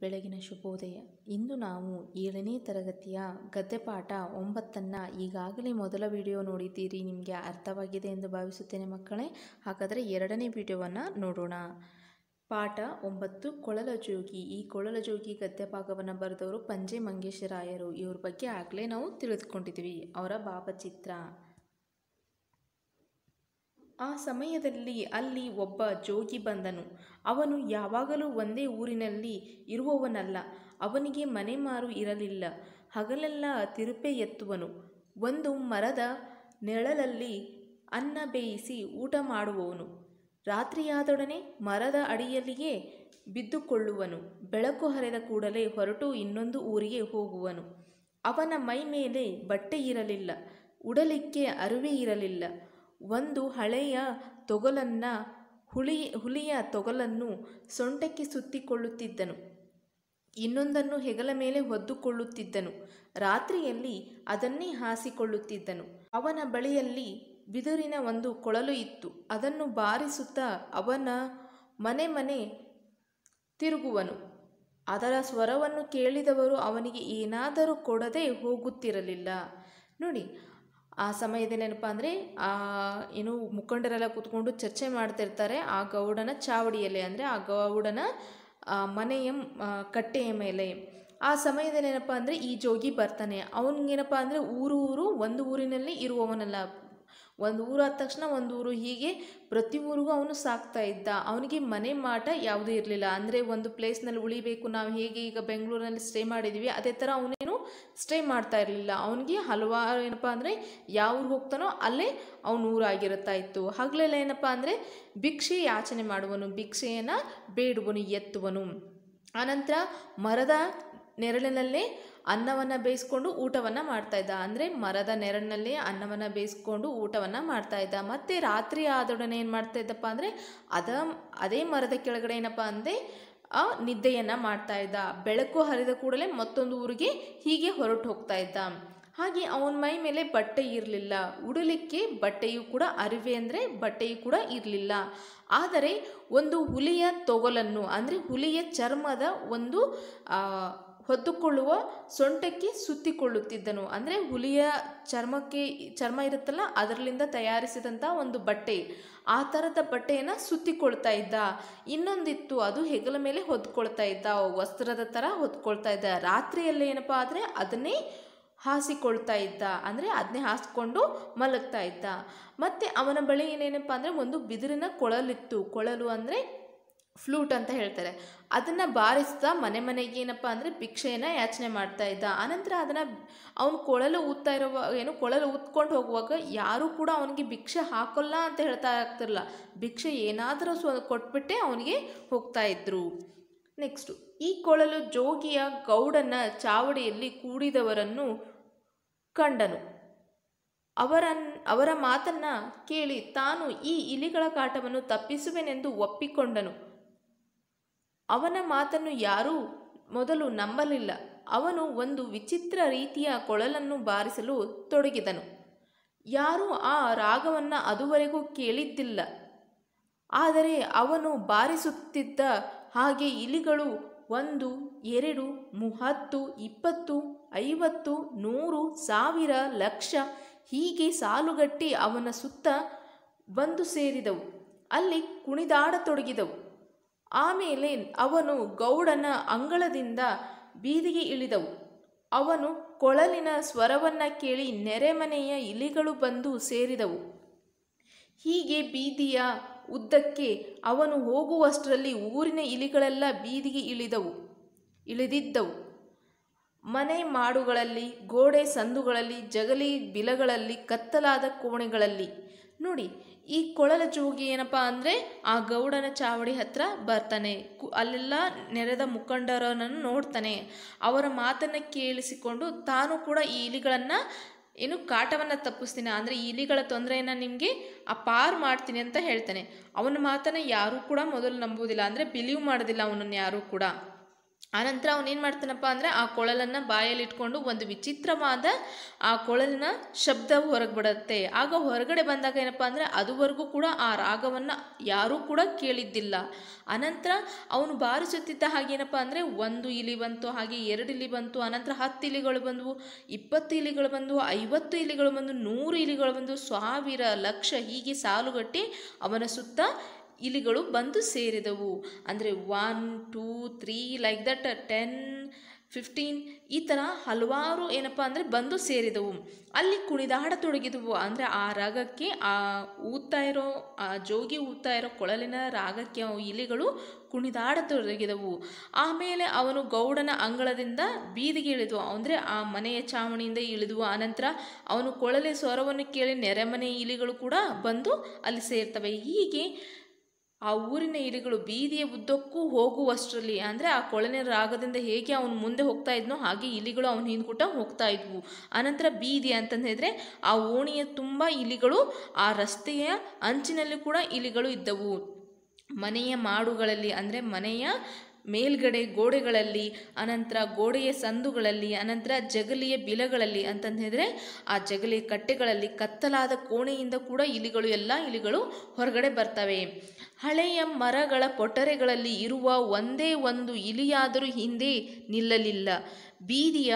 ಬೆಳಗಿನ ಶುಭೋದಯ ಇಂದು ನಾವು ಏಳನೇ ತರಗತಿಯ ಗದ್ಯ ಪಾಠ ಒಂಬತ್ತನ್ನು ಈಗಾಗಲೇ ಮೊದಲ ವಿಡಿಯೋ ನೋಡಿದ್ದೀರಿ ನಿಮಗೆ ಅರ್ಥವಾಗಿದೆ ಎಂದು ಭಾವಿಸುತ್ತೇನೆ ಮಕ್ಕಳೇ ಹಾಗಾದರೆ ಎರಡನೇ ವಿಡಿಯೋವನ್ನು ನೋಡೋಣ ಪಾಠ ಒಂಬತ್ತು ಕೊಳಲ ಜೋಗಿ ಈ ಕೊಳಲಜೋಗಿ ಗದ್ಯ ಭಾಗವನ್ನು ಬರೆದವರು ಪಂಜೆ ಮಂಗೇಶ್ವರಾಯರು ಇವ್ರ ಬಗ್ಗೆ ಆಗಲೇ ನಾವು ತಿಳಿದುಕೊಂಡಿದ್ವಿ ಅವರ ಭಾವಚಿತ್ರ ಆ ಸಮಯದಲ್ಲಿ ಅಲ್ಲಿ ಒಬ್ಬ ಜೋಗಿ ಬಂದನು ಅವನು ಯಾವಾಗಲೂ ಒಂದೇ ಊರಿನಲ್ಲಿ ಇರುವವನಲ್ಲ ಅವನಿಗೆ ಮನೆ ಮಾರು ಇರಲಿಲ್ಲ ಹಗಲೆಲ್ಲ ತಿರುಪೆ ಎತ್ತುವನು ಒಂದು ಮರದ ನೆರಳಲ್ಲಿ ಅನ್ನ ಬೇಯಿಸಿ ಊಟ ಮಾಡುವವನು ರಾತ್ರಿಯಾದೊಡನೆ ಮರದ ಅಡಿಯಲ್ಲಿಯೇ ಬಿದ್ದುಕೊಳ್ಳುವನು ಬೆಳಕು ಹರಿದ ಕೂಡಲೇ ಹೊರಟು ಇನ್ನೊಂದು ಊರಿಗೆ ಹೋಗುವನು ಅವನ ಮೈ ಮೇಲೆ ಬಟ್ಟೆ ಇರಲಿಲ್ಲ ಉಡಲಿಕ್ಕೆ ಅರಿವೆ ಇರಲಿಲ್ಲ ಒಂದು ಹಳೆಯ ತೊಗಲನ್ನು ಹುಳಿ ಹುಲಿಯ ತೊಗಲನ್ನು ಸೊಂಟಕ್ಕೆ ಸುತ್ತಿಕೊಳ್ಳುತ್ತಿದ್ದನು ಇನ್ನೊಂದನ್ನು ಹೆಗಲ ಮೇಲೆ ಹೊದ್ದುಕೊಳ್ಳುತ್ತಿದ್ದನು ರಾತ್ರಿಯಲ್ಲಿ ಅದನ್ನೇ ಹಾಸಿಕೊಳ್ಳುತ್ತಿದ್ದನು ಅವನ ಬಳಿಯಲ್ಲಿ ಬಿದಿರಿನ ಒಂದು ಕೊಳಲು ಇತ್ತು ಅದನ್ನು ಬಾರಿಸುತ್ತಾ ಅವನ ಮನೆ ಮನೆ ತಿರುಗುವನು ಅದರ ಸ್ವರವನ್ನು ಕೇಳಿದವರು ಅವನಿಗೆ ಏನಾದರೂ ಕೊಡದೆ ಹೋಗುತ್ತಿರಲಿಲ್ಲ ನೋಡಿ ಆ ಸಮಯದಲ್ಲೇನಪ್ಪ ಅಂದರೆ ಏನು ಮುಖಂಡರೆಲ್ಲ ಕೂತ್ಕೊಂಡು ಚರ್ಚೆ ಮಾಡ್ತಿರ್ತಾರೆ ಆ ಗೌಡನ ಚಾವಡಿ ಅಂದರೆ ಆ ಗೌಡನ ಮನೆಯ ಕಟ್ಟೆಯ ಮೇಲೆ ಆ ಸಮಯದಲ್ಲಿ ಏನಪ್ಪ ಅಂದರೆ ಈ ಜೋಗಿ ಬರ್ತಾನೆ ಅವನಿಗೇನಪ್ಪ ಅಂದರೆ ಊರು ಊರು ಒಂದು ಊರಿನಲ್ಲಿ ಇರುವವನಲ್ಲ ಒಂದು ಊರಾದ ತಕ್ಷಣ ಒಂದು ಊರು ಹೀಗೆ ಪ್ರತಿ ಊರಿಗೂ ಅವನು ಸಾಕ್ತಾ ಇದ್ದ ಅವನಿಗೆ ಮನೆ ಮಾಟ ಯಾವುದೂ ಇರಲಿಲ್ಲ ಅಂದರೆ ಒಂದು ಪ್ಲೇಸ್ನಲ್ಲಿ ಉಳಿಬೇಕು ನಾವು ಹೇಗೆ ಈಗ ಬೆಂಗಳೂರಿನಲ್ಲಿ ಸ್ಟೇ ಮಾಡಿದ್ದೀವಿ ಅದೇ ಥರ ಅವನೇನು ಸ್ಟೇ ಮಾಡ್ತಾ ಇರಲಿಲ್ಲ ಅವನಿಗೆ ಹಲವಾರು ಏನಪ್ಪ ಅಂದರೆ ಯಾವ ಊರು ಹೋಗ್ತಾನೋ ಅಲ್ಲೇ ಅವನ ಊರಾಗಿರುತ್ತಾ ಇತ್ತು ಹಗಲೆಲ್ಲ ಏನಪ್ಪ ಅಂದರೆ ಭಿಕ್ಷೆ ಯಾಚನೆ ಮಾಡುವನು ಭಿಕ್ಷೆಯನ್ನು ಬೇಡುವನು ಎತ್ತುವನು ಆನಂತರ ಮರದ ನೆರಳಿನಲ್ಲೇ ಅನ್ನವನ್ನು ಬೇಯಿಸ್ಕೊಂಡು ಊಟವನ್ನು ಇದ್ದ ಅಂದರೆ ಮರದ ನೆರಳಿನಲ್ಲಿ ಅನ್ನವನ್ನು ಬೇಯಿಸ್ಕೊಂಡು ಊಟವನ್ನು ಇದ್ದ ಮತ್ತು ರಾತ್ರಿ ಆದೊಡನೆ ಏನು ಮಾಡ್ತಾಯಿದ್ದಪ್ಪ ಅಂದರೆ ಅದ ಅದೇ ಮರದ ಕೆಳಗಡೆ ಏನಪ್ಪ ಅಂದರೆ ಆ ನಿದ್ದೆಯನ್ನು ಮಾಡ್ತಾ ಇದ್ದ ಬೆಳಕು ಹರಿದ ಕೂಡಲೇ ಮತ್ತೊಂದು ಊರಿಗೆ ಹೀಗೆ ಹೊರಟು ಹೋಗ್ತಾ ಇದ್ದ ಹಾಗೆ ಅವನ ಮೈ ಮೇಲೆ ಬಟ್ಟೆ ಇರಲಿಲ್ಲ ಉಡಲಿಕ್ಕೆ ಬಟ್ಟೆಯೂ ಕೂಡ ಅರಿವೆ ಅಂದರೆ ಬಟ್ಟೆಯೂ ಕೂಡ ಇರಲಿಲ್ಲ ಆದರೆ ಒಂದು ಹುಲಿಯ ತೊಗಲನ್ನು ಅಂದರೆ ಹುಲಿಯ ಚರ್ಮದ ಒಂದು ಹೊತ್ತುಕೊಳ್ಳುವ ಸೊಂಟಕ್ಕೆ ಸುತ್ತಿಕೊಳ್ಳುತ್ತಿದ್ದನು ಅಂದರೆ ಹುಲಿಯ ಚರ್ಮಕ್ಕೆ ಚರ್ಮ ಇರುತ್ತಲ್ಲ ಅದರಲ್ಲಿಂದ ತಯಾರಿಸಿದಂಥ ಒಂದು ಬಟ್ಟೆ ಆ ಥರದ ಬಟ್ಟೆಯನ್ನು ಸುತ್ತಿಕೊಳ್ತಾ ಇದ್ದ ಇನ್ನೊಂದಿತ್ತು ಅದು ಹೆಗಲ ಮೇಲೆ ಹೊದ್ಕೊಳ್ತಾ ಇದ್ದ ವಸ್ತ್ರದ ಥರ ಹೊದ್ಕೊಳ್ತಾ ಇದ್ದ ರಾತ್ರಿಯಲ್ಲಿ ಏನಪ್ಪ ಆದರೆ ಅದನ್ನೇ ಹಾಸಿಕೊಳ್ತಾ ಇದ್ದ ಅಂದರೆ ಅದನ್ನೇ ಹಾಸಿಕೊಂಡು ಮಲಗ್ತಾ ಇದ್ದ ಮತ್ತು ಅವನ ಬಳಿ ಏನೇನಪ್ಪ ಅಂದರೆ ಒಂದು ಬಿದಿರಿನ ಕೊಳಲಿತ್ತು ಕೊಳಲು ಅಂದರೆ ಫ್ಲೂಟ್ ಅಂತ ಹೇಳ್ತಾರೆ ಅದನ್ನು ಬಾರಿಸ್ತಾ ಮನೆ ಮನೆಗೆ ಏನಪ್ಪ ಅಂದರೆ ಭಿಕ್ಷೆಯನ್ನು ಯಾಚನೆ ಮಾಡ್ತಾ ಇದ್ದ ಆನಂತರ ಅದನ್ನು ಅವನು ಕೊಳಲು ಊದ್ತಾ ಇರುವ ಏನು ಕೊಳಲು ಊದ್ಕೊಂಡು ಹೋಗುವಾಗ ಯಾರೂ ಕೂಡ ಅವನಿಗೆ ಭಿಕ್ಷೆ ಹಾಕೋಲ್ಲ ಅಂತ ಹೇಳ್ತಾ ಆಗ್ತಿರಲ್ಲ ಭಿಕ್ಷೆ ಏನಾದರೂ ಸ್ವ ಕೊಟ್ಬಿಟ್ಟೆ ಅವನಿಗೆ ಹೋಗ್ತಾ ಇದ್ರು ನೆಕ್ಸ್ಟು ಈ ಕೊಳಲು ಜೋಗಿಯ ಗೌಡನ ಚಾವಡಿಯಲ್ಲಿ ಕೂಡಿದವರನ್ನು ಕಂಡನು ಅವರ ಅವರ ಮಾತನ್ನು ಕೇಳಿ ತಾನು ಈ ಇಲಿಗಳ ಕಾಟವನ್ನು ತಪ್ಪಿಸುವೆನೆಂದು ಒಪ್ಪಿಕೊಂಡನು ಅವನ ಮಾತನ್ನು ಯಾರೂ ಮೊದಲು ನಂಬಲಿಲ್ಲ ಅವನು ಒಂದು ವಿಚಿತ್ರ ರೀತಿಯ ಕೊಳಲನ್ನು ಬಾರಿಸಲು ತೊಡಗಿದನು ಯಾರೂ ಆ ರಾಗವನ್ನು ಅದುವರೆಗೂ ಕೇಳಿದ್ದಿಲ್ಲ ಆದರೆ ಅವನು ಬಾರಿಸುತ್ತಿದ್ದ ಹಾಗೆ ಇಲಿಗಳು ಒಂದು ಎರಡು ಮೂವತ್ತು ಇಪ್ಪತ್ತು ಐವತ್ತು ನೂರು ಸಾವಿರ ಲಕ್ಷ ಹೀಗೆ ಸಾಲುಗಟ್ಟಿ ಅವನ ಸುತ್ತ ಬಂದು ಸೇರಿದವು ಅಲ್ಲಿ ಕುಣಿದಾಡತೊಡಗಿದವು ಆಮೇಲೆ ಅವನು ಗೌಡನ ಅಂಗಳದಿಂದ ಬೀದಿಗೆ ಇಳಿದವು ಅವನು ಕೊಳಲಿನ ಸ್ವರವನ್ನ ಕೇಳಿ ನೆರೆಮನೆಯ ಇಲಿಗಳು ಬಂದು ಸೇರಿದವು ಹೀಗೆ ಬೀದಿಯ ಉದ್ದಕ್ಕೆ ಅವನು ಹೋಗುವಷ್ಟರಲ್ಲಿ ಊರಿನ ಇಲಿಗಳೆಲ್ಲ ಬೀದಿಗೆ ಇಳಿದವು ಇಳಿದಿದ್ದವು ಮನೆ ಮಾಡುಗಳಲ್ಲಿ ಗೋಡೆ ಸಂದುಗಳಲ್ಲಿ ಜಗಲಿ ಬಿಲಗಳಲ್ಲಿ ಕತ್ತಲಾದ ಕೋಣೆಗಳಲ್ಲಿ ನೋಡಿ ಈ ಕೊಳಲ ಜೋಗಿ ಏನಪ್ಪ ಅಂದರೆ ಆ ಗೌಡನ ಚಾವಡಿ ಹತ್ರ ಬರ್ತಾನೆ ಕು ಅಲ್ಲೆಲ್ಲ ನೆರೆದ ಮುಖಂಡರನ್ನು ನೋಡ್ತಾನೆ ಅವರ ಮಾತನ್ನು ಕೇಳಿಸಿಕೊಂಡು ತಾನು ಕೂಡ ಈ ಇಲಿಗಳನ್ನು ಏನು ಕಾಟವನ್ನು ತಪ್ಪಿಸ್ತೀನಿ ಅಂದರೆ ಈ ಇಲಿಗಳ ತೊಂದರೆಯನ್ನು ನಿಮಗೆ ಅಪಾರ್ ಮಾಡ್ತೀನಿ ಅಂತ ಹೇಳ್ತಾನೆ ಅವನ ಮಾತನ್ನು ಯಾರೂ ಕೂಡ ಮೊದಲು ನಂಬುವುದಿಲ್ಲ ಅಂದರೆ ಬಿಲೀವ್ ಮಾಡೋದಿಲ್ಲ ಅವನನ್ನು ಯಾರೂ ಕೂಡ ಆನಂತರ ಏನು ಮಾಡ್ತಾನಪ್ಪ ಅಂದರೆ ಆ ಕೊಳಲನ್ನು ಇಟ್ಕೊಂಡು ಒಂದು ವಿಚಿತ್ರವಾದ ಆ ಕೊಳಲಿನ ಶಬ್ದ ಹೊರಗೆ ಬಿಡುತ್ತೆ ಆಗ ಹೊರಗಡೆ ಬಂದಾಗ ಏನಪ್ಪ ಅಂದರೆ ಅದುವರೆಗೂ ಕೂಡ ಆ ರಾಗವನ್ನು ಯಾರೂ ಕೂಡ ಕೇಳಿದ್ದಿಲ್ಲ ಅನಂತರ ಅವನು ಬಾರಿಸುತ್ತಿದ್ದ ಏನಪ್ಪ ಅಂದರೆ ಒಂದು ಇಲಿ ಬಂತು ಹಾಗೆ ಎರಡು ಇಲಿ ಬಂತು ಅನಂತರ ಹತ್ತು ಇಲಿಗಳು ಬಂದವು ಇಪ್ಪತ್ತು ಇಲಿಗಳು ಬಂದವು ಐವತ್ತು ಇಲಿಗಳು ಬಂದು ನೂರು ಇಲಿಗಳು ಬಂದು ಸಾವಿರ ಲಕ್ಷ ಹೀಗೆ ಸಾಲುಗಟ್ಟಿ ಅವನ ಸುತ್ತ ಇಲಿಗಳು ಬಂದು ಸೇರಿದವು ಅಂದರೆ one two three like that ten fifteen ಈ ಥರ ಹಲವಾರು ಏನಪ್ಪ ಅಂದರೆ ಬಂದು ಸೇರಿದವು ಅಲ್ಲಿ ಕುಣಿದಾಡತೊಡಗಿದವು ಅಂದರೆ ಆ ರಾಗಕ್ಕೆ ಆ ಊದ್ತಾ ಇರೋ ಆ ಜೋಗಿ ಊದ್ತಾ ಇರೋ ಕೊಳಲಿನ ರಾಗಕ್ಕೆ ಅವು ಇಲಿಗಳು ಕುಣಿದಾಡತೊಡಗಿದವು ಆಮೇಲೆ ಅವನು ಗೌಡನ ಅಂಗಳದಿಂದ ಬೀದಿಗೆ ಇಳಿದವು ಅಂದರೆ ಆ ಮನೆಯ ಚಾವಣಿಯಿಂದ ಇಳಿದವು ಆನಂತರ ಅವನು ಕೊಳಲೆ ಸ್ವರವನ್ನು ಕೇಳಿ ನೆರೆಮನೆ ಇಲಿಗಳು ಕೂಡ ಬಂದು ಅಲ್ಲಿ ಸೇರ್ತವೆ ಹೀಗೆ ಆ ಊರಿನ ಇಲಿಗಳು ಬೀದಿಯ ಉದ್ದಕ್ಕೂ ಹೋಗುವಷ್ಟರಲ್ಲಿ ಅಂದರೆ ಆ ಕೊಳನೆ ರಾಗದಿಂದ ಹೇಗೆ ಅವನು ಮುಂದೆ ಹೋಗ್ತಾ ಇದ್ನೋ ಹಾಗೆ ಇಲಿಗಳು ಅವನು ಹಿಂದ್ಕೂಟ ಹೋಗ್ತಾ ಇದ್ವು ಆನಂತರ ಬೀದಿ ಅಂತಂದು ಆ ಓಣಿಯ ತುಂಬ ಇಲಿಗಳು ಆ ರಸ್ತೆಯ ಅಂಚಿನಲ್ಲಿ ಕೂಡ ಇಲಿಗಳು ಇದ್ದವು ಮನೆಯ ಮಾಡುಗಳಲ್ಲಿ ಅಂದರೆ ಮನೆಯ ಮೇಲ್ಗಡೆ ಗೋಡೆಗಳಲ್ಲಿ ಅನಂತರ ಗೋಡೆಯ ಸಂದುಗಳಲ್ಲಿ ಅನಂತರ ಜಗಲಿಯ ಬಿಲಗಳಲ್ಲಿ ಅಂತಂದು ಹೇಳಿದರೆ ಆ ಜಗಲಿಯ ಕಟ್ಟೆಗಳಲ್ಲಿ ಕತ್ತಲಾದ ಕೋಣೆಯಿಂದ ಕೂಡ ಇಲಿಗಳು ಎಲ್ಲ ಇಲಿಗಳು ಹೊರಗಡೆ ಬರ್ತವೆ ಹಳೆಯ ಮರಗಳ ಪೊಟರೆಗಳಲ್ಲಿ ಇರುವ ಒಂದೇ ಒಂದು ಇಲಿಯಾದರೂ ಹಿಂದೆ ನಿಲ್ಲಲಿಲ್ಲ ಬೀದಿಯ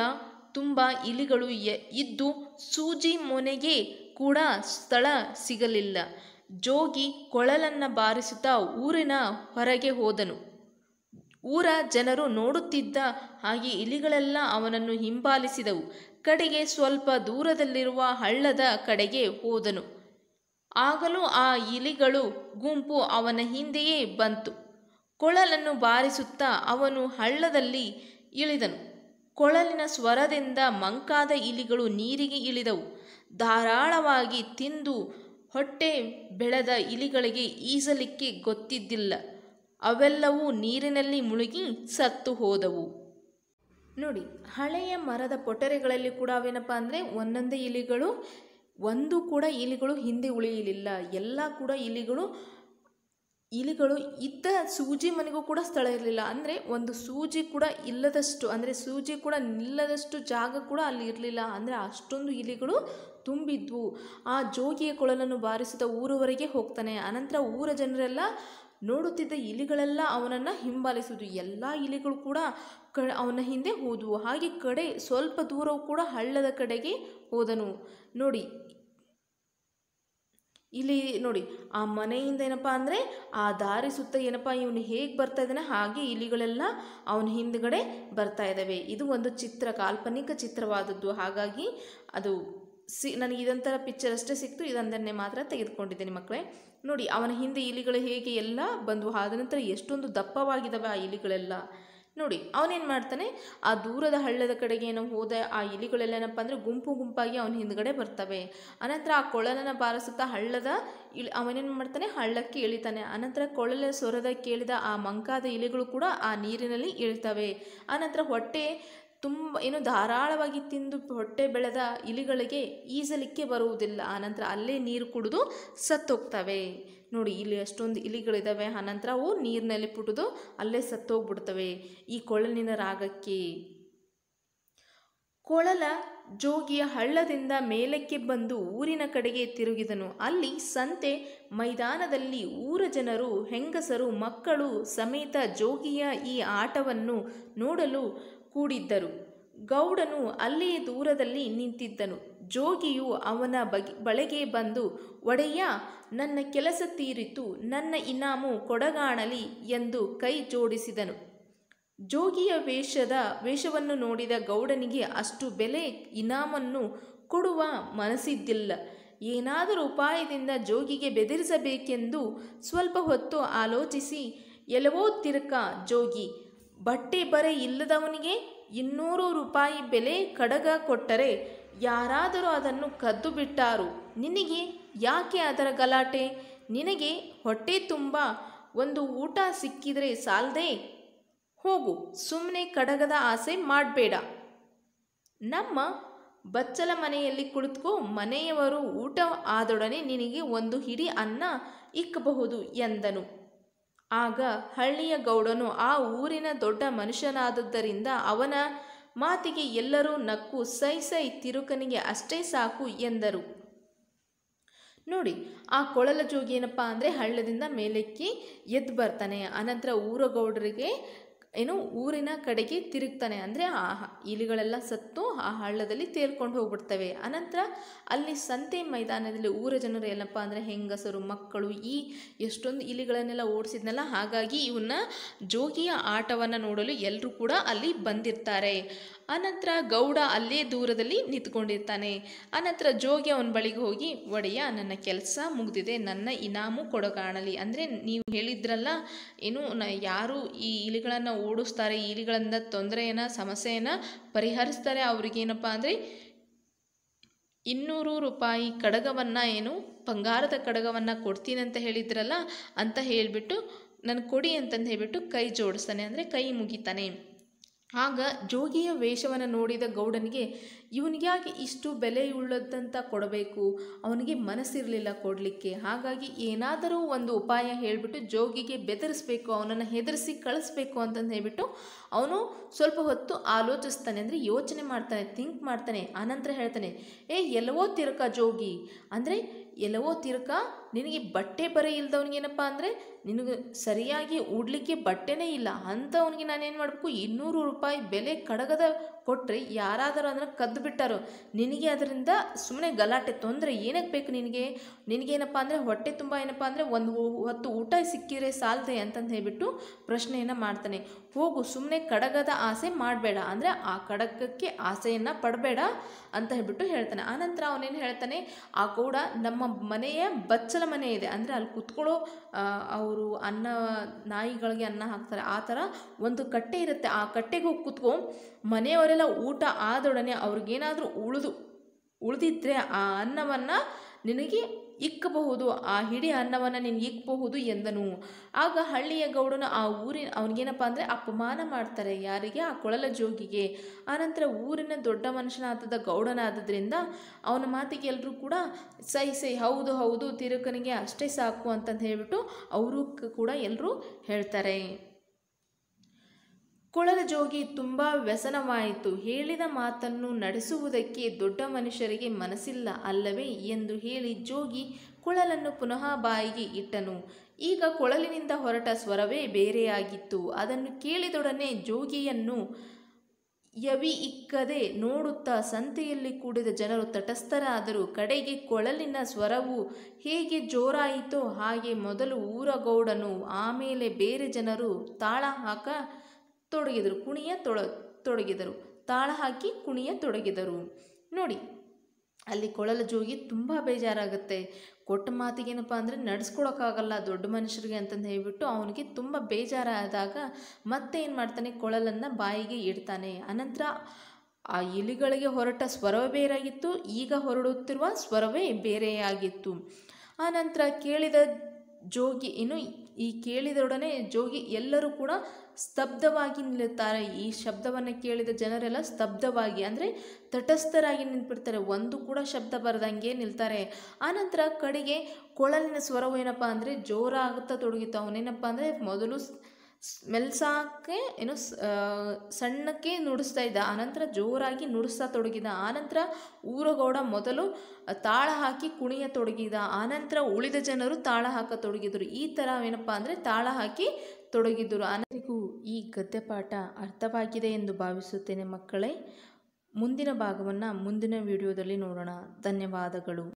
ತುಂಬ ಇಲಿಗಳು ಇದ್ದು ಸೂಜಿ ಮೊನೆಗೆ ಕೂಡ ಸ್ಥಳ ಸಿಗಲಿಲ್ಲ ಜೋಗಿ ಕೊಳಲನ್ನು ಬಾರಿಸುತ್ತಾ ಊರಿನ ಹೊರಗೆ ಹೋದನು ಊರ ಜನರು ನೋಡುತ್ತಿದ್ದ ಹಾಗೆ ಇಲಿಗಳೆಲ್ಲ ಅವನನ್ನು ಹಿಂಬಾಲಿಸಿದವು ಕಡೆಗೆ ಸ್ವಲ್ಪ ದೂರದಲ್ಲಿರುವ ಹಳ್ಳದ ಕಡೆಗೆ ಹೋದನು ಆಗಲೂ ಆ ಇಲಿಗಳು ಗುಂಪು ಅವನ ಹಿಂದೆಯೇ ಬಂತು ಕೊಳಲನ್ನು ಬಾರಿಸುತ್ತಾ ಅವನು ಹಳ್ಳದಲ್ಲಿ ಇಳಿದನು ಕೊಳಲಿನ ಸ್ವರದಿಂದ ಮಂಕಾದ ಇಲಿಗಳು ನೀರಿಗೆ ಇಳಿದವು ಧಾರಾಳವಾಗಿ ತಿಂದು ಹೊಟ್ಟೆ ಬೆಳೆದ ಇಲಿಗಳಿಗೆ ಈಜಲಿಕ್ಕೆ ಗೊತ್ತಿದ್ದಿಲ್ಲ ಅವೆಲ್ಲವೂ ನೀರಿನಲ್ಲಿ ಮುಳುಗಿ ಸತ್ತು ಹೋದವು ನೋಡಿ ಹಳೆಯ ಮರದ ಪೊಟರೆಗಳಲ್ಲಿ ಕೂಡ ಅವೇನಪ್ಪ ಅಂದರೆ ಒಂದೊಂದೇ ಇಲಿಗಳು ಒಂದು ಕೂಡ ಇಲಿಗಳು ಹಿಂದೆ ಉಳಿಯಲಿಲ್ಲ ಎಲ್ಲ ಕೂಡ ಇಲಿಗಳು ಇಲಿಗಳು ಇದ್ದ ಸೂಜಿ ಮನೆಗೂ ಕೂಡ ಸ್ಥಳ ಇರಲಿಲ್ಲ ಅಂದರೆ ಒಂದು ಸೂಜಿ ಕೂಡ ಇಲ್ಲದಷ್ಟು ಅಂದರೆ ಸೂಜಿ ಕೂಡ ನಿಲ್ಲದಷ್ಟು ಜಾಗ ಕೂಡ ಅಲ್ಲಿ ಇರಲಿಲ್ಲ ಅಂದರೆ ಅಷ್ಟೊಂದು ಇಲಿಗಳು ತುಂಬಿದ್ವು ಆ ಜೋಗಿಯ ಕೊಳಲನ್ನು ಬಾರಿಸಿದ ಊರವರೆಗೆ ಹೋಗ್ತಾನೆ ಅನಂತರ ಊರ ಜನರೆಲ್ಲ ನೋಡುತ್ತಿದ್ದ ಇಲಿಗಳೆಲ್ಲ ಅವನನ್ನು ಹಿಂಬಾಲಿಸುವುದು ಎಲ್ಲ ಇಲಿಗಳು ಕೂಡ ಕ ಅವನ ಹಿಂದೆ ಹೋದವು ಹಾಗೆ ಕಡೆ ಸ್ವಲ್ಪ ದೂರವೂ ಕೂಡ ಹಳ್ಳದ ಕಡೆಗೆ ಹೋದನು ನೋಡಿ ಇಲ್ಲಿ ನೋಡಿ ಆ ಮನೆಯಿಂದ ಏನಪ್ಪ ಅಂದರೆ ಆ ದಾರಿ ಸುತ್ತ ಏನಪ್ಪ ಇವನು ಹೇಗೆ ಬರ್ತಾ ಇದ್ದಾನೆ ಹಾಗೆ ಇಲಿಗಳೆಲ್ಲ ಅವನ ಹಿಂದ್ಗಡೆ ಬರ್ತಾ ಇದ್ದಾವೆ ಇದು ಒಂದು ಚಿತ್ರ ಕಾಲ್ಪನಿಕ ಚಿತ್ರವಾದದ್ದು ಹಾಗಾಗಿ ಅದು ಸಿ ನನಗೆ ಇದೊಂಥರ ಪಿಕ್ಚರ್ ಅಷ್ಟೇ ಸಿಕ್ತು ಇದೊಂದನ್ನೇ ಮಾತ್ರ ತೆಗೆದುಕೊಂಡಿದ್ದೀನಿ ಮಕ್ಕಳೇ ನೋಡಿ ಅವನ ಹಿಂದೆ ಇಲಿಗಳು ಹೇಗೆ ಎಲ್ಲ ಬಂದು ಆದ ನಂತರ ಎಷ್ಟೊಂದು ದಪ್ಪವಾಗಿದ್ದಾವೆ ಆ ಇಲಿಗಳೆಲ್ಲ ನೋಡಿ ಅವನೇನು ಮಾಡ್ತಾನೆ ಆ ದೂರದ ಹಳ್ಳದ ಕಡೆಗೆ ಏನೋ ಹೋದ ಆ ಇಲಿಗಳೆಲ್ಲ ಏನಪ್ಪ ಅಂದರೆ ಗುಂಪು ಗುಂಪಾಗಿ ಅವನ ಹಿಂದ್ಗಡೆ ಬರ್ತವೆ ಅನಂತರ ಆ ಕೊಳಲನ್ನು ಬಾರಿಸುತ್ತಾ ಹಳ್ಳದ ಇಳಿ ಅವನೇನು ಮಾಡ್ತಾನೆ ಹಳ್ಳಕ್ಕೆ ಇಳಿತಾನೆ ಅನಂತರ ಕೊಳಲ ಸ್ವರದ ಕೇಳಿದ ಆ ಮಂಕಾದ ಇಲಿಗಳು ಕೂಡ ಆ ನೀರಿನಲ್ಲಿ ಇಳಿತವೆ ಆನಂತರ ಹೊಟ್ಟೆ ತುಂಬ ಏನು ಧಾರಾಳವಾಗಿ ತಿಂದು ಹೊಟ್ಟೆ ಬೆಳೆದ ಇಲಿಗಳಿಗೆ ಈಜಲಿಕ್ಕೆ ಬರುವುದಿಲ್ಲ ಆನಂತರ ಅಲ್ಲೇ ನೀರು ಕುಡಿದು ಸತ್ತೋಗ್ತವೆ ನೋಡಿ ಇಲ್ಲಿ ಅಷ್ಟೊಂದು ಇಲಿಗಳಿದ್ದಾವೆ ಆನಂತರ ಅವು ನೀರಿನಲ್ಲಿ ಪುಟಿದು ಅಲ್ಲೇ ಸತ್ತೋಗ್ಬಿಡ್ತವೆ ಈ ಕೊಳಲಿನ ರಾಗಕ್ಕೆ ಕೊಳಲ ಜೋಗಿಯ ಹಳ್ಳದಿಂದ ಮೇಲಕ್ಕೆ ಬಂದು ಊರಿನ ಕಡೆಗೆ ತಿರುಗಿದನು ಅಲ್ಲಿ ಸಂತೆ ಮೈದಾನದಲ್ಲಿ ಊರ ಜನರು ಹೆಂಗಸರು ಮಕ್ಕಳು ಸಮೇತ ಜೋಗಿಯ ಈ ಆಟವನ್ನು ನೋಡಲು ಕೂಡಿದ್ದರು ಗೌಡನು ಅಲ್ಲೇ ದೂರದಲ್ಲಿ ನಿಂತಿದ್ದನು ಜೋಗಿಯು ಅವನ ಬಗೆ ಬಳೆಗೆ ಬಂದು ಒಡೆಯ ನನ್ನ ಕೆಲಸ ತೀರಿತು ನನ್ನ ಇನಾಮು ಕೊಡಗಾಣಲಿ ಎಂದು ಕೈ ಜೋಡಿಸಿದನು ಜೋಗಿಯ ವೇಷದ ವೇಷವನ್ನು ನೋಡಿದ ಗೌಡನಿಗೆ ಅಷ್ಟು ಬೆಲೆ ಇನಾಮನ್ನು ಕೊಡುವ ಮನಸ್ಸಿದ್ದಿಲ್ಲ ಏನಾದರೂ ಉಪಾಯದಿಂದ ಜೋಗಿಗೆ ಬೆದರಿಸಬೇಕೆಂದು ಸ್ವಲ್ಪ ಹೊತ್ತು ಆಲೋಚಿಸಿ ಎಲ್ಲವೋ ತಿರುಕ ಜೋಗಿ ಬಟ್ಟೆ ಬರೆ ಇಲ್ಲದವನಿಗೆ ಇನ್ನೂರು ರೂಪಾಯಿ ಬೆಲೆ ಕಡಗ ಕೊಟ್ಟರೆ ಯಾರಾದರೂ ಅದನ್ನು ಕದ್ದು ಬಿಟ್ಟಾರು ನಿನಗೆ ಯಾಕೆ ಅದರ ಗಲಾಟೆ ನಿನಗೆ ಹೊಟ್ಟೆ ತುಂಬ ಒಂದು ಊಟ ಸಿಕ್ಕಿದರೆ ಸಾಲದೆ ಹೋಗು ಸುಮ್ಮನೆ ಕಡಗದ ಆಸೆ ಮಾಡಬೇಡ ನಮ್ಮ ಬಚ್ಚಲ ಮನೆಯಲ್ಲಿ ಕುಳಿತುಕೋ ಮನೆಯವರು ಊಟ ಆದೊಡನೆ ನಿನಗೆ ಒಂದು ಹಿಡಿ ಅನ್ನ ಇಕ್ಕಬಹುದು ಎಂದನು ಆಗ ಹಳ್ಳಿಯ ಗೌಡನು ಆ ಊರಿನ ದೊಡ್ಡ ಮನುಷ್ಯನಾದದ್ದರಿಂದ ಅವನ ಮಾತಿಗೆ ಎಲ್ಲರೂ ನಕ್ಕು ಸೈ ಸೈ ತಿರುಕನಿಗೆ ಅಷ್ಟೇ ಸಾಕು ಎಂದರು ನೋಡಿ ಆ ಕೊಳಲ ಜೋಗಿ ಏನಪ್ಪ ಅಂದರೆ ಹಳ್ಳದಿಂದ ಮೇಲೆಕ್ಕಿ ಎದ್ದು ಬರ್ತಾನೆ ಅನಂತರ ಊರಗೌಡರಿಗೆ ಏನು ಊರಿನ ಕಡೆಗೆ ತಿರುಗ್ತಾನೆ ಅಂದರೆ ಆ ಇಲಿಗಳೆಲ್ಲ ಸತ್ತು ಆ ಹಳ್ಳದಲ್ಲಿ ತೇಲ್ಕೊಂಡು ಹೋಗ್ಬಿಡ್ತವೆ ಅನಂತರ ಅಲ್ಲಿ ಸಂತೆ ಮೈದಾನದಲ್ಲಿ ಊರ ಜನರು ಏನಪ್ಪ ಅಂದರೆ ಹೆಂಗಸರು ಮಕ್ಕಳು ಈ ಎಷ್ಟೊಂದು ಇಲಿಗಳನ್ನೆಲ್ಲ ಓಡಿಸಿದ್ನಲ್ಲ ಹಾಗಾಗಿ ಇವನ್ನ ಜೋಗಿಯ ಆಟವನ್ನು ನೋಡಲು ಎಲ್ಲರೂ ಕೂಡ ಅಲ್ಲಿ ಬಂದಿರ್ತಾರೆ ಅನಂತರ ಗೌಡ ಅಲ್ಲೇ ದೂರದಲ್ಲಿ ನಿಂತ್ಕೊಂಡಿರ್ತಾನೆ ಅನಂತರ ಜೋಗಿ ಅವನ ಬಳಿಗೆ ಹೋಗಿ ಒಡೆಯ ನನ್ನ ಕೆಲಸ ಮುಗಿದಿದೆ ನನ್ನ ಇನಾಮು ಕೊಡೋ ಕಾಣಲಿ ಅಂದರೆ ನೀವು ಹೇಳಿದ್ರಲ್ಲ ಏನು ಯಾರು ಈ ಇಲಿಗಳನ್ನು ಓಡಿಸ್ತಾರೆ ಇಲಿಗಳಿಂದ ತೊಂದರೆಯನ್ನು ಸಮಸ್ಯೆಯನ್ನು ಪರಿಹರಿಸ್ತಾರೆ ಅವ್ರಿಗೇನಪ್ಪ ಅಂದರೆ ಇನ್ನೂರು ರೂಪಾಯಿ ಕಡಗವನ್ನು ಏನು ಬಂಗಾರದ ಕಡಗವನ್ನು ಕೊಡ್ತೀನಿ ಅಂತ ಹೇಳಿದ್ರಲ್ಲ ಅಂತ ಹೇಳಿಬಿಟ್ಟು ನಾನು ಕೊಡಿ ಅಂತಂದು ಹೇಳಿಬಿಟ್ಟು ಕೈ ಜೋಡಿಸ್ತಾನೆ ಅಂದರೆ ಕೈ ಮುಗಿತಾನೆ ಆಗ ಜೋಗಿಯ ವೇಷವನ್ನು ನೋಡಿದ ಗೌಡನಿಗೆ ಇವನಿಗಾಗಿ ಇಷ್ಟು ಬೆಲೆಯುಳ್ಳದ್ದಂತ ಕೊಡಬೇಕು ಅವನಿಗೆ ಮನಸ್ಸಿರಲಿಲ್ಲ ಕೊಡಲಿಕ್ಕೆ ಹಾಗಾಗಿ ಏನಾದರೂ ಒಂದು ಉಪಾಯ ಹೇಳಿಬಿಟ್ಟು ಜೋಗಿಗೆ ಬೆದರಿಸಬೇಕು ಅವನನ್ನು ಹೆದರಿಸಿ ಕಳಿಸ್ಬೇಕು ಅಂತಂದು ಹೇಳಿಬಿಟ್ಟು ಅವನು ಸ್ವಲ್ಪ ಹೊತ್ತು ಆಲೋಚಿಸ್ತಾನೆ ಅಂದರೆ ಯೋಚನೆ ಮಾಡ್ತಾನೆ ಥಿಂಕ್ ಮಾಡ್ತಾನೆ ಆನಂತರ ಹೇಳ್ತಾನೆ ಏ ಎಲ್ಲವೋ ತಿರುಕ ಜೋಗಿ ಅಂದರೆ ಎಲ್ಲವೋ ತಿರುಕ ನಿನಗೆ ಬಟ್ಟೆ ಬರೆ ಏನಪ್ಪಾ ಅಂದರೆ ನಿನಗೆ ಸರಿಯಾಗಿ ಉಡ್ಲಿಕ್ಕೆ ಬಟ್ಟೆನೇ ಇಲ್ಲ ನಾನು ನಾನೇನು ಮಾಡಬೇಕು ಇನ್ನೂರು ರೂಪಾಯಿ ಬೆಲೆ ಕಡಗದ ಕೊಟ್ಟರೆ ಯಾರಾದರೂ ಅದನ್ನು ಕದ್ದು ಬಿಟ್ಟಾರೋ ನಿನಗೆ ಅದರಿಂದ ಸುಮ್ಮನೆ ಗಲಾಟೆ ತೊಂದರೆ ಏನಕ್ಕೆ ಬೇಕು ನಿನಗೆ ನಿನಗೇನಪ್ಪ ಅಂದರೆ ಹೊಟ್ಟೆ ತುಂಬ ಏನಪ್ಪ ಅಂದರೆ ಒಂದು ಹೊತ್ತು ಊಟ ಸಿಕ್ಕಿದ್ರೆ ಸಾಲದೆ ಅಂತಂದು ಹೇಳಿಬಿಟ್ಟು ಪ್ರಶ್ನೆಯನ್ನು ಮಾಡ್ತಾನೆ ಹೋಗು ಸುಮ್ಮನೆ ಕಡಗದ ಆಸೆ ಮಾಡಬೇಡ ಅಂದರೆ ಆ ಕಡಗಕ್ಕೆ ಆಸೆಯನ್ನು ಪಡಬೇಡ ಅಂತ ಹೇಳ್ಬಿಟ್ಟು ಹೇಳ್ತಾನೆ ಆನಂತರ ಅವನೇನು ಹೇಳ್ತಾನೆ ಆ ಕೂಡ ನಮ್ಮ ಮನೆಯ ಬಚ್ಚಲ ಮನೆ ಇದೆ ಅಂದರೆ ಅಲ್ಲಿ ಕುತ್ಕೊಳ್ಳೋ ಅವರು ಅನ್ನ ನಾಯಿಗಳಿಗೆ ಅನ್ನ ಹಾಕ್ತಾರೆ ಆ ಥರ ಒಂದು ಕಟ್ಟೆ ಇರುತ್ತೆ ಆ ಕಟ್ಟೆಗೆ ಹೋಗಿ ಮನೆಯವರೆಲ್ಲ ಊಟ ಆದೊಡನೆ ಅವ್ರಿಗೇನಾದರೂ ಉಳಿದು ಉಳಿದಿದ್ರೆ ಆ ಅನ್ನವನ್ನು ನಿನಗೆ ಇಕ್ಕಬಹುದು ಆ ಹಿಡಿ ಅನ್ನವನ್ನು ನೀನು ಇಕ್ಕಬಹುದು ಎಂದನು ಆಗ ಹಳ್ಳಿಯ ಗೌಡನು ಆ ಊರಿನ ಅವನಿಗೇನಪ್ಪ ಅಂದರೆ ಅಪಮಾನ ಮಾಡ್ತಾರೆ ಯಾರಿಗೆ ಆ ಕೊಳಲ ಜೋಗಿಗೆ ಆನಂತರ ಊರಿನ ದೊಡ್ಡ ಮನುಷ್ಯನಾದದ ಗೌಡನಾದದ್ರಿಂದ ಅವನ ಮಾತಿಗೆ ಎಲ್ಲರೂ ಕೂಡ ಸೈ ಸೈ ಹೌದು ಹೌದು ತಿರುಕನಿಗೆ ಅಷ್ಟೇ ಸಾಕು ಅಂತಂದು ಹೇಳಿಬಿಟ್ಟು ಅವರು ಕೂಡ ಎಲ್ಲರೂ ಹೇಳ್ತಾರೆ ಕೊಳಲ ಜೋಗಿ ತುಂಬ ವ್ಯಸನವಾಯಿತು ಹೇಳಿದ ಮಾತನ್ನು ನಡೆಸುವುದಕ್ಕೆ ದೊಡ್ಡ ಮನುಷ್ಯರಿಗೆ ಮನಸ್ಸಿಲ್ಲ ಅಲ್ಲವೇ ಎಂದು ಹೇಳಿ ಜೋಗಿ ಕೊಳಲನ್ನು ಪುನಃ ಬಾಯಿಗೆ ಇಟ್ಟನು ಈಗ ಕೊಳಲಿನಿಂದ ಹೊರಟ ಸ್ವರವೇ ಬೇರೆಯಾಗಿತ್ತು ಅದನ್ನು ಕೇಳಿದೊಡನೆ ಜೋಗಿಯನ್ನು ಯವಿ ಇಕ್ಕದೆ ನೋಡುತ್ತಾ ಸಂತೆಯಲ್ಲಿ ಕೂಡಿದ ಜನರು ತಟಸ್ಥರಾದರು ಕಡೆಗೆ ಕೊಳಲಿನ ಸ್ವರವು ಹೇಗೆ ಜೋರಾಯಿತೋ ಹಾಗೆ ಮೊದಲು ಊರಗೌಡನು ಆಮೇಲೆ ಬೇರೆ ಜನರು ತಾಳ ಹಾಕ ತೊಡಗಿದರು ಕುಣಿಯ ತೊಡ ತೊಡಗಿದರು ತಾಳ ಹಾಕಿ ಕುಣಿಯ ತೊಡಗಿದರು ನೋಡಿ ಅಲ್ಲಿ ಕೊಳಲ ಜೋಗಿ ತುಂಬ ಬೇಜಾರಾಗುತ್ತೆ ಕೊಟ್ಟ ಮಾತಿಗೇನಪ್ಪ ಅಂದರೆ ನಡೆಸ್ಕೊಡೋಕ್ಕಾಗಲ್ಲ ದೊಡ್ಡ ಮನುಷ್ಯರಿಗೆ ಅಂತಂದು ಹೇಳಿಬಿಟ್ಟು ಅವನಿಗೆ ತುಂಬ ಬೇಜಾರಾದಾಗ ಮತ್ತೆ ಏನು ಮಾಡ್ತಾನೆ ಕೊಳಲನ್ನು ಬಾಯಿಗೆ ಇಡ್ತಾನೆ ಅನಂತರ ಆ ಇಲಿಗಳಿಗೆ ಹೊರಟ ಸ್ವರವೇ ಬೇರಾಗಿತ್ತು ಈಗ ಹೊರಡುತ್ತಿರುವ ಸ್ವರವೇ ಬೇರೆಯಾಗಿತ್ತು ಆನಂತರ ಕೇಳಿದ ಜೋಗಿ ಇನ್ನು ಈ ಕೇಳಿದೊಡನೆ ಜೋಗಿ ಎಲ್ಲರೂ ಕೂಡ ಸ್ತಬ್ಧವಾಗಿ ನಿಲ್ಲುತ್ತಾರೆ ಈ ಶಬ್ದವನ್ನು ಕೇಳಿದ ಜನರೆಲ್ಲ ಸ್ತಬ್ಧವಾಗಿ ಅಂದರೆ ತಟಸ್ಥರಾಗಿ ನಿಂತ್ಬಿಡ್ತಾರೆ ಒಂದು ಕೂಡ ಶಬ್ದ ಬರದಂಗೆ ನಿಲ್ತಾರೆ ಆನಂತರ ಕಡೆಗೆ ಕೊಳಲಿನ ಸ್ವರವು ಏನಪ್ಪ ಅಂದರೆ ಜೋರಾಗುತ್ತಾ ತೊಡಗಿತ್ತು ಅವನೇನಪ್ಪ ಅಂದರೆ ಮೊದಲು ಮೆಲ್ಸಾಕೆ ಏನು ಸಣ್ಣಕ್ಕೆ ನುಡಿಸ್ತಾ ಇದ್ದ ಆನಂತರ ಜೋರಾಗಿ ನುಡಿಸ್ತಾ ತೊಡಗಿದ ಆನಂತರ ಊರಗೌಡ ಮೊದಲು ತಾಳ ಹಾಕಿ ಕುಣಿಯ ತೊಡಗಿದ ಆನಂತರ ಉಳಿದ ಜನರು ತಾಳ ಹಾಕತೊಡಗಿದರು ಈ ಥರ ಏನಪ್ಪ ಅಂದರೆ ತಾಳ ಹಾಕಿ ತೊಡಗಿದರು ಅನರಿಗೂ ಈ ಗದ್ಯಪಾಠ ಅರ್ಥವಾಗಿದೆ ಎಂದು ಭಾವಿಸುತ್ತೇನೆ ಮಕ್ಕಳೇ ಮುಂದಿನ ಭಾಗವನ್ನು ಮುಂದಿನ ವಿಡಿಯೋದಲ್ಲಿ ನೋಡೋಣ ಧನ್ಯವಾದಗಳು